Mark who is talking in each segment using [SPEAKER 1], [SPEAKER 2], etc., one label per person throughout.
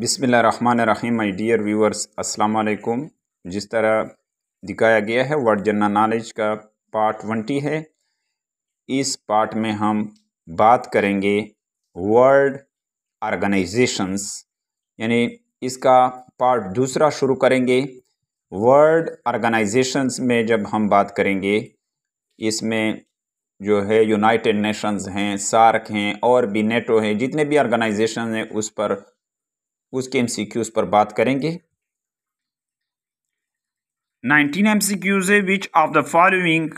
[SPEAKER 1] बिसमीम my dear viewers अस्सलाम वालेकुम जिस तरह दिखाया गया है वर्ड जनरल नॉलेज का पार्ट ट्वेंटी है इस पार्ट में हम बात करेंगे वर्ल्ड ऑर्गेनाइजेशंस यानी इसका पार्ट दूसरा शुरू करेंगे वर्ल्ड ऑर्गेनाइजेशंस में जब हम बात करेंगे इसमें जो है यूनाइटेड नेशंस हैं सार्क हैं और भी नेटो हैं जितने भी ऑर्गेनाइजेशन हैं उस पर उसके क्यूज़ पर बात करेंगे 19 क्यूज है which of the following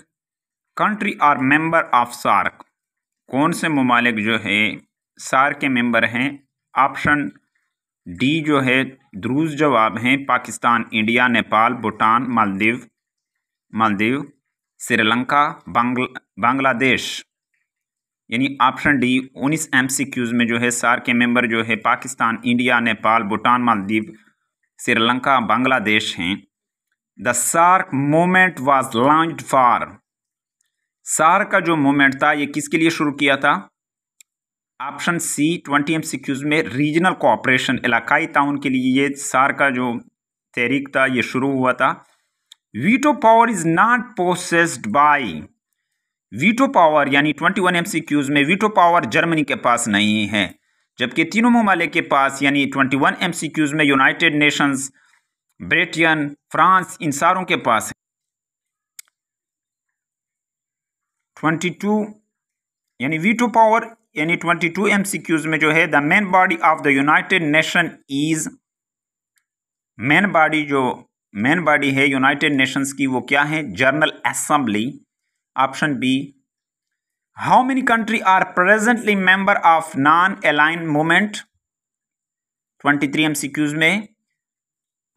[SPEAKER 1] country are member of SAARC कौन से ममालिक जो है सार्क के मेंबर हैं ऑप्शन डी जो है दुरुस्त जवाब हैं पाकिस्तान इंडिया नेपाल भूटान मालदीव मालदीव श्रीलंका बांग्लादेश यानी ऑप्शन डी उन्नीस एम सी क्यूज में जो है सार के मेंबर जो है पाकिस्तान इंडिया नेपाल भूटान मालदीव श्रीलंका बांग्लादेश हैं the SAARC movement was launched for SAARC का जो मोमेंट था ये किसके लिए शुरू किया था option C twenty M C Qs में रीजनल कोऑपरेशन इलाकाई ताउन के लिए ये सार का जो तहरीक था ये शुरू हुआ था veto power is not processed by veto power यानी 21 वन में वीटो पावर जर्मनी के पास नहीं है जबकि तीनों ममालिक के पास यानी 21 वन में यूनाइटेड नेशंस ब्रिटेन फ्रांस इन सारों के पास है 22 यानी वीटो पावर यानी 22 टू में जो है the main body of the United Nation is main body जो मेन बॉडी है यूनाइटेड नेशंस की वो क्या है general assembly option B how many country are presently member of non aligned movement 23 three M में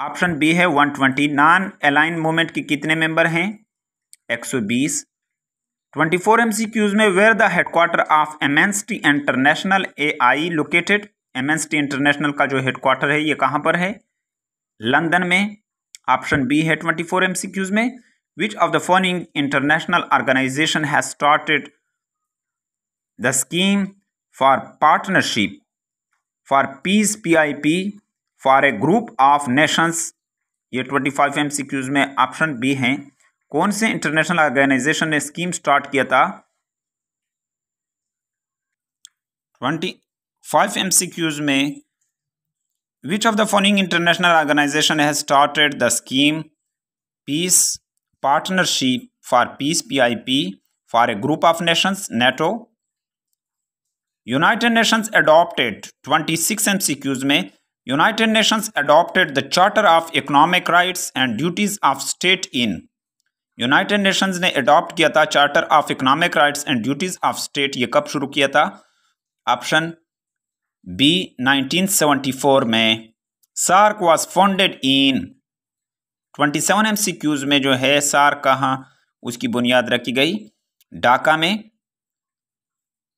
[SPEAKER 1] ऑप्शन बी है 120 twenty non aligned movement के कितने मेंबर हैं 120 सौ बीस ट्वेंटी फोर एम में where the headquarter of M international A I located M international का जो हेडक्वार्टर है ये कहां पर है लंदन में ऑप्शन बी है 24 फोर एम में Which of the following international organization has started the scheme for partnership for peace PIP for a group of nations ये twenty five M C Qs में ऑप्शन बी हैं कौन से international organization ने scheme start किया था twenty five M C Qs में which of the following international organization has started the scheme peace Partnership for Peace PIP for a group of nations NATO United Nations adopted 26 MCQs में United Nations adopted the Charter of Economic Rights and Duties of State in United Nations ने adopt किया था charter of economic rights and duties of state ये कब शुरू किया था option B 1974 में SAARC was founded in twenty seven M C Qs में जो है सार कहाँ उसकी बुनियाद रखी गई ढाका में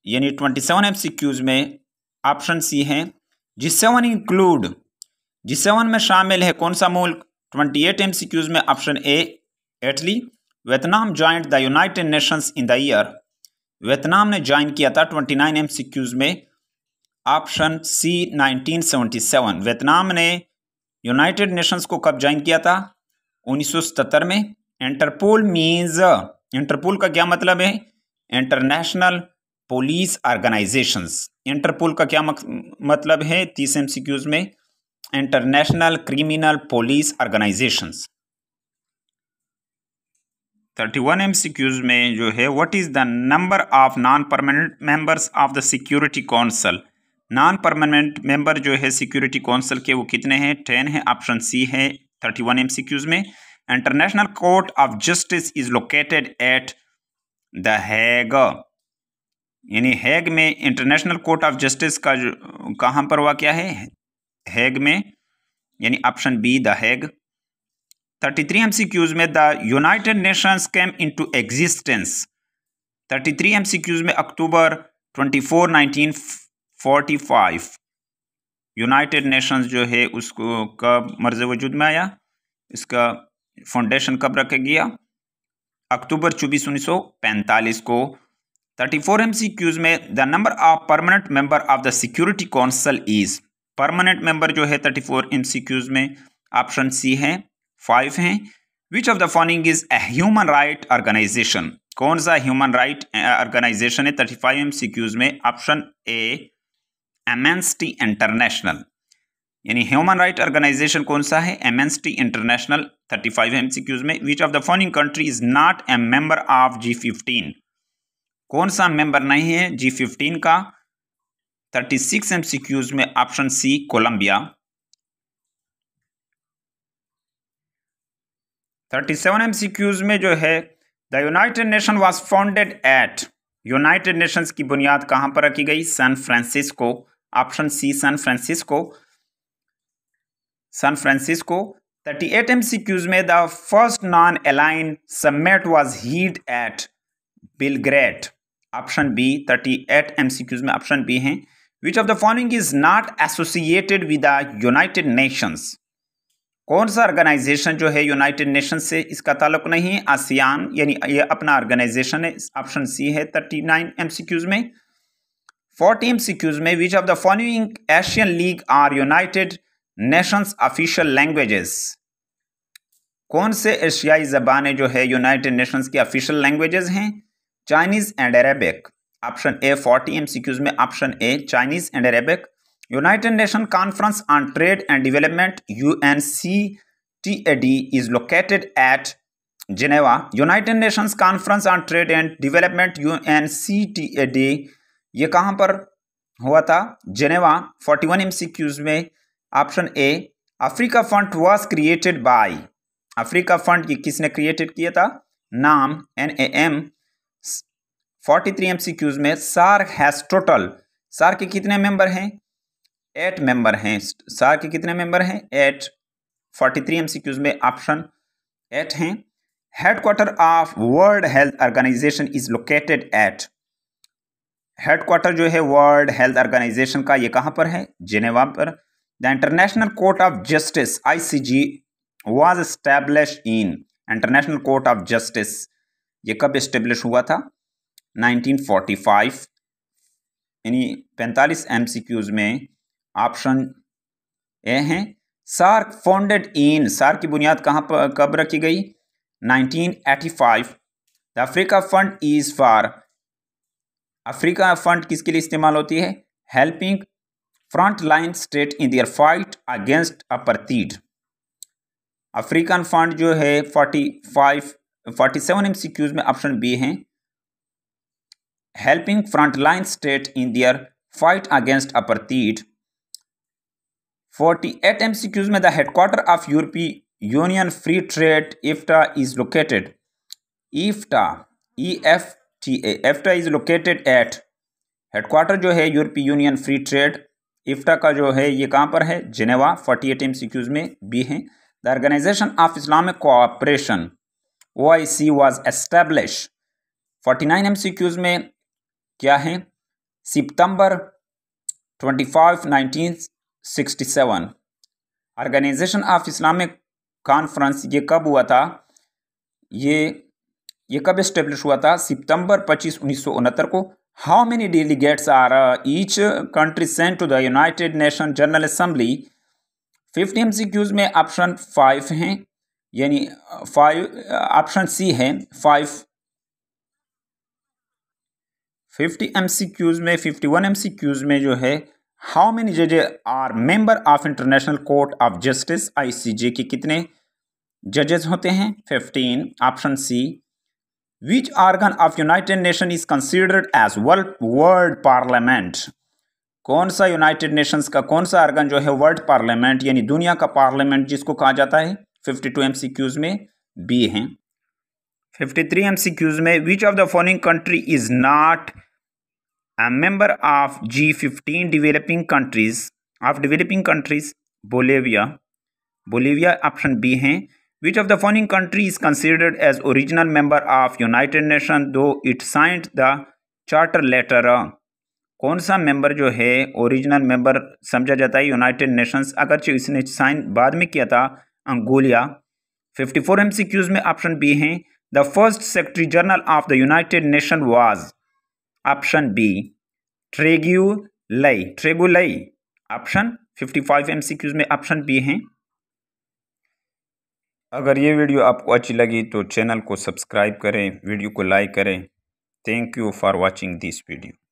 [SPEAKER 1] यानी twenty seven M C Qs में ऑप्शन सी है G seven include G seven में शामिल है कौन सा मुल्क twenty eight M C Qs में option A Italy Vietnam joined the United Nations in the year Vietnam ने ज्वाइन किया था twenty nine M C Qs में option C nineteen seventy seven Vietnam ने यूनाइटेड नेशंस को कब join किया था 1977 में इंटरपोल मीन्स uh, इंटरपोल का क्या मतलब है इंटरनेशनल पुलिस ऑर्गेनाइजेशंस इंटरपोल का क्या मतलब है तीस एम में international criminal police organizations thirty one M में जो है what is the number of non permanent members of the security council non permanent member जो है सिक्योरिटी काउंसिल के वो कितने हैं टेन है ऑप्शन सी है थर्टी वन एम क्यूज में international court of justice is located at the Hague यानी हैग में इंटरनेशनल कोर्ट ऑफ जस्टिस का जो कहाँ पर हुआ क्या है हैग में यानी option B the Hague thirty three M Qs में the United Nations came into existence thirty three M C Qs में October twenty four nineteen forty five United Nations जो है उसको कब मर्ज वजूद में आया इसका फाउंडेशन कब रखा गया अक्टूबर चौबीस उन्नीस सौ पैंतालीस को thirty four M C Qs में the number of permanent member of the security council is permanent member जो है thirty four M C Qs में ऑप्शन सी है फाइव हैं which of the following is a human right organization कौन सा human right organization है thirty five M C Qs में option A Amnesty International यानी ह्यूमन राइट ऑर्गेनाइजेशन कौन सा है एमएनस्टी इंटरनेशनल 35 एमसीक्यूज में which of the following country is not a member of G fifteen कौन सा मेंबर नहीं है जी फिफ्टीन का 36 सिक्स एमसीक्यूज में option C Colombia 37 seven MCQs में जो है the United Nation was founded at United Nations की बुनियाद कहां पर रखी गई San Francisco option C San Francisco San Francisco thirty eight M C Qs में the first non aligned summit was heed eight Belgrade option B thirty eight M C Qs में option B है which of the following is not associated with the United Nations कौन सा organisation जो है United nation से इसका ताल्लुक नहीं है आसियान यानी ये अपना ऑर्गेनाइजेशन है ऑप्शन सी है thirty nine M C Qs में For Team CQs में which of the following Asian league are United Nations official languages कौन से एशियाई जबान जो है यूनाइटेड नेशंस की ऑफिशियल लैंग्वेजेस हैं Chinese and Arabic option A forty M में option A Chinese and Arabic United Nation Conference on Trade and Development U N C T A D is located at Geneva United Nations conference on Trade and Development U N C T A D ये कहाँ पर हुआ था Geneva 41 one MCQs में option A Africa Fund was created by Africa Fund किसने created किया था नाम N A M forty three M C Qs में सार हैज टोटल सार के कितने मेंबर हैं एट मेंबर हैं सार के कितने मेंबर हैं eight forty three M C Qs में ऑप्शन एट हैं headquarter of World Health Organization is located at headquarter जो है वर्ल्ड हेल्थ ऑर्गेनाइजेशन का ये कहाँ पर है जिनेवा पर the International court of Justice ICJ was establish in International court of Justice ये कब इस्टेब्लिश हुआ था 1945 यानी 45 एमसीक्यूज में ऑप्शन ए हैं सार फाउंडेड इन सार की बुनियाद कहाँ पर कब रखी गई 1985 the Africa Fund is for Africa Fund किसके लिए इस्तेमाल होती है helping front line state in their fight against apartheid African Fund जो है forty five forty seven M में ऑप्शन बी है helping front line state in their fight against apartheid forty eight M में the headquarter of European Union free trade EFTA is located EFTA E F T A EFTA is located at headquarter जो है यूरोपीय union free trade इफ्टा का जो है ये कहाँ पर है जिनेवा फोर्टी एट एम में भी हैं the Organization of Islamic Cooperation O I C was establish forty nine M में क्या है सितंबर twenty five nineteen sixty seven Organization of Islamic Conference ये कब हुआ था ये ये कब स्टेब्लिश हुआ था सितंबर 25 उन्नीस को how many delegates are each country sent to the United Nation General Assembly fifth M में ऑप्शन फाइव हैं यानी फाइव ऑप्शन सी है five fifty M C Qs में fifty one M C Qs में जो है हाउ मेनी जजे are member of International court of Justice ICJ के कितने जजेस होते हैं fifteen option C Which organ of United Nations is considered as World World Parliament? कौन सा यूनाइटेड नेशंस का कौन सा आर्गन जो है वर्ल्ड पार्लियामेंट यानी दुनिया का पार्लियामेंट जिसको कहा जाता है 52 एमसीक्यूज में बी हैं 53 एमसीक्यूज में which of the following country is not a member of G15 developing countries of developing countries Bolivia Bolivia option B है Which of the following country is considered as original member of United nation though it signed the charter letter? कौन सा member जो है original member समझा जाता है United Nations अगर इसने साइन बाद में किया था अंगोलिया 54 फोर एमसीक्यूज में ऑप्शन बी हैं the first Secretary General of the United Nation was option B Lie Trygve Lie option 55 five MCQs में ऑप्शन बी हैं अगर ये वीडियो आपको अच्छी लगी तो चैनल को सब्सक्राइब करें वीडियो को लाइक करें thank you for watching this video